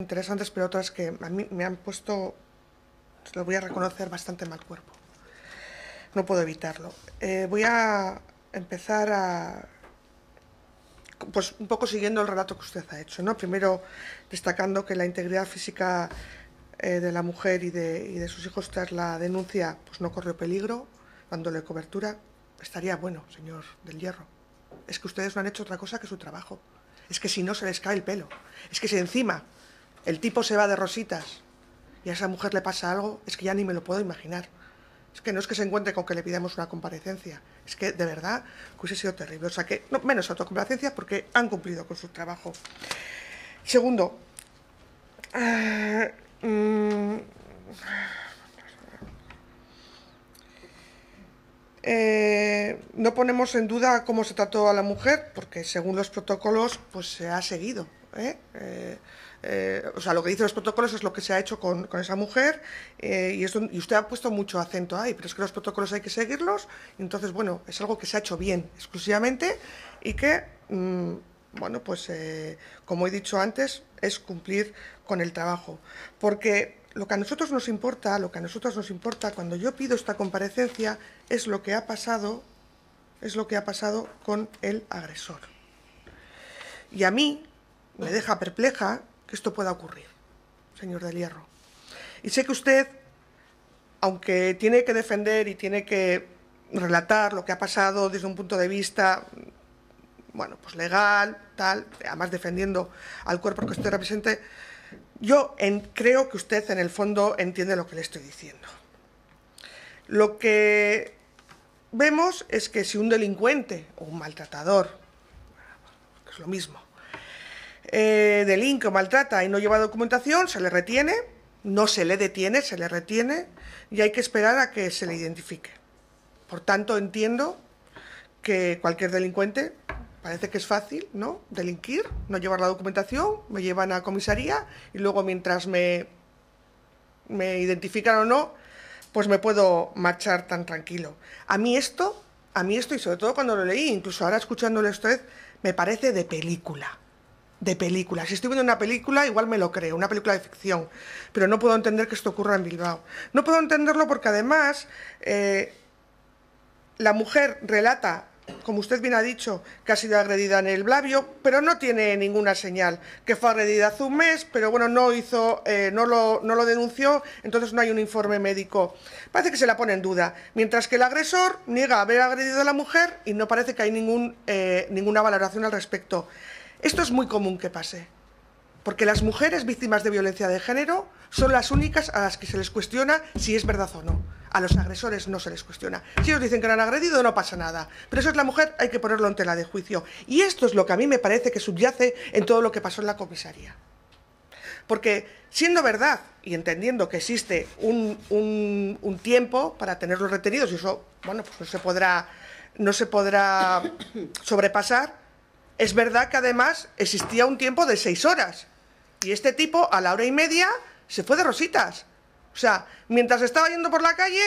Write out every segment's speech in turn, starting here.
interesantes, pero otras que a mí me han puesto, lo voy a reconocer, bastante mal cuerpo. No puedo evitarlo. Eh, voy a empezar a, pues un poco siguiendo el relato que usted ha hecho, ¿no? Primero destacando que la integridad física eh, de la mujer y de, y de, sus hijos tras la denuncia, pues no corrió peligro, dándole cobertura. Estaría bueno, señor del Hierro. Es que ustedes no han hecho otra cosa que su trabajo. Es que si no se les cae el pelo. Es que si encima el tipo se va de rositas y a esa mujer le pasa algo, es que ya ni me lo puedo imaginar. Es que no es que se encuentre con que le pidamos una comparecencia, es que de verdad hubiese sido terrible. O sea que no, menos autocomplacencia porque han cumplido con su trabajo. Segundo, eh, mm, eh, no ponemos en duda cómo se trató a la mujer porque según los protocolos pues se ha seguido. ¿eh? Eh, eh, o sea, lo que dicen los protocolos es lo que se ha hecho con, esa mujer y, usted ha puesto mucho acento ahí, pero es que los protocolos hay que seguirlos. entonces, bueno, es algo que se ha hecho bien exclusivamente y que, mm, bueno, pues como he dicho antes, es cumplir con el trabajo. Porque lo que a nosotros nos importa, lo que a nosotros nos importa cuando yo pido esta comparecencia es lo que ha pasado, es lo que ha pasado con el agresor. Y a mí, me deja perpleja que esto pueda ocurrir, señor del Hierro. Y sé que usted, aunque tiene que defender y tiene que relatar lo que ha pasado desde un punto de vista, bueno, pues legal, tal, además defendiendo al cuerpo que usted represente, yo creo que usted en el fondo entiende lo que le estoy diciendo. Lo que vemos es que si un delincuente o un maltratador, que es lo mismo, eh, delinque o maltrata y no lleva documentación, se le retiene, no se le detiene, se le retiene y hay que esperar a que se le identifique. Por tanto, entiendo que cualquier delincuente, parece que es fácil, ¿no? Delinquir, no llevar la documentación, me llevan a comisaría y luego mientras me, me identifican o no, pues me puedo marchar tan tranquilo. A mí esto, a mí esto y sobre todo cuando lo leí, incluso ahora escuchándolo esto, me parece de película de películas. Si estoy viendo una película, igual me lo creo, una película de ficción, pero no puedo entender que esto ocurra en Bilbao. No puedo entenderlo porque además eh, la mujer relata, como usted bien ha dicho, que ha sido agredida en el Blavio, pero no tiene ninguna señal, que fue agredida hace un mes, pero bueno, no hizo, eh, no, lo, no lo denunció, entonces no hay un informe médico. Parece que se la pone en duda, mientras que el agresor niega haber agredido a la mujer y no parece que hay eh, ninguna valoración al respecto. Esto es muy común que pase, porque las mujeres víctimas de violencia de género son las únicas a las que se les cuestiona si es verdad o no. A los agresores no se les cuestiona. Si ellos dicen que no han agredido, no pasa nada. Pero eso es la mujer, hay que ponerlo en tela de juicio. Y esto es lo que a mí me parece que subyace en todo lo que pasó en la comisaría. Porque siendo verdad y entendiendo que existe un, tiempo para tenerlos retenidos, y eso, bueno, pues se podrá, no se podrá sobrepasar, es verdad que además existía un tiempo de seis horas. Y este tipo a la hora y media se fue de rositas. O sea, mientras estaba yendo por la calle,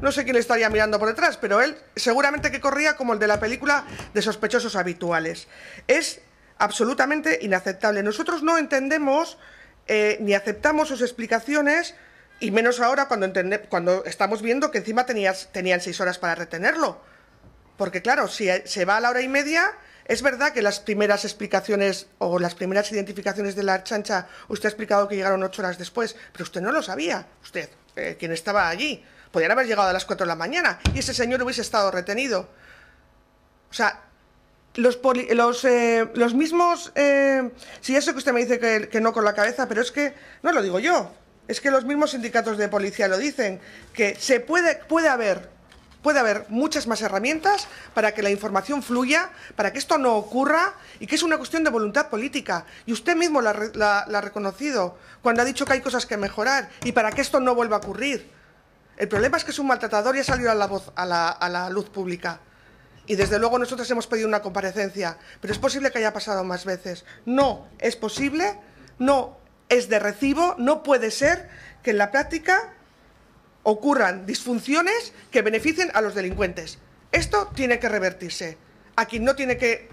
no sé quién le estaría mirando por detrás, pero él seguramente que corría como el de la película de sospechosos habituales. Es absolutamente inaceptable. Nosotros no entendemos eh, ni aceptamos sus explicaciones, y menos ahora cuando, cuando estamos viendo que encima tenían seis horas para retenerlo. Porque claro, si eh, se va a la hora y media, es verdad que las primeras explicaciones o las primeras identificaciones de la chancha, usted ha explicado que llegaron ocho horas después, pero usted no lo sabía, usted, eh, quien estaba allí. Podrían haber llegado a las cuatro de la mañana y ese señor hubiese estado retenido. O sea, los, eh, mismos... Eh, si sí, eso que usted me dice que, que no con la cabeza, pero es que no lo digo yo. Es que los mismos sindicatos de policía lo dicen, que se puede, puede haber puede haber muchas más herramientas para que la información fluya, para que esto no ocurra y que es una cuestión de voluntad política. Y usted mismo la, ha reconocido cuando ha dicho que hay cosas que mejorar y para que esto no vuelva a ocurrir. El problema es que es un maltratador y ha salido a la, voz, a la, a la luz pública. Y desde luego nosotros hemos pedido una comparecencia, pero es posible que haya pasado más veces. No es posible, no es de recibo, no puede ser que en la práctica ocurran disfunciones que beneficien a los delincuentes. Esto tiene que revertirse. A quien no tiene que,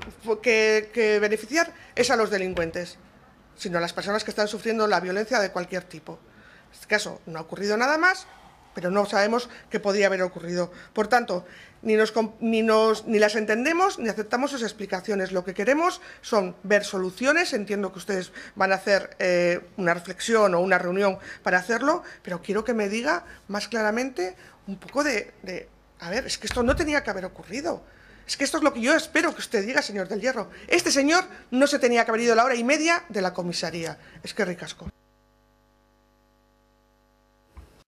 beneficiar es a los delincuentes, sino a las personas que están sufriendo la violencia de cualquier tipo. En este caso no ha ocurrido nada más, pero no sabemos qué podría haber ocurrido. Por tanto, ni, nos, nos, ni las entendemos ni aceptamos sus explicaciones. Lo que queremos son ver soluciones. Entiendo que ustedes van a hacer eh, una reflexión o una reunión para hacerlo, pero quiero que me diga más claramente un poco de, de a ver, es que esto no tenía que haber ocurrido. Es que esto es lo que yo espero que usted diga, señor del Hierro. Este señor no se tenía que haber ido a la hora y media de la comisaría. Es que ricasco.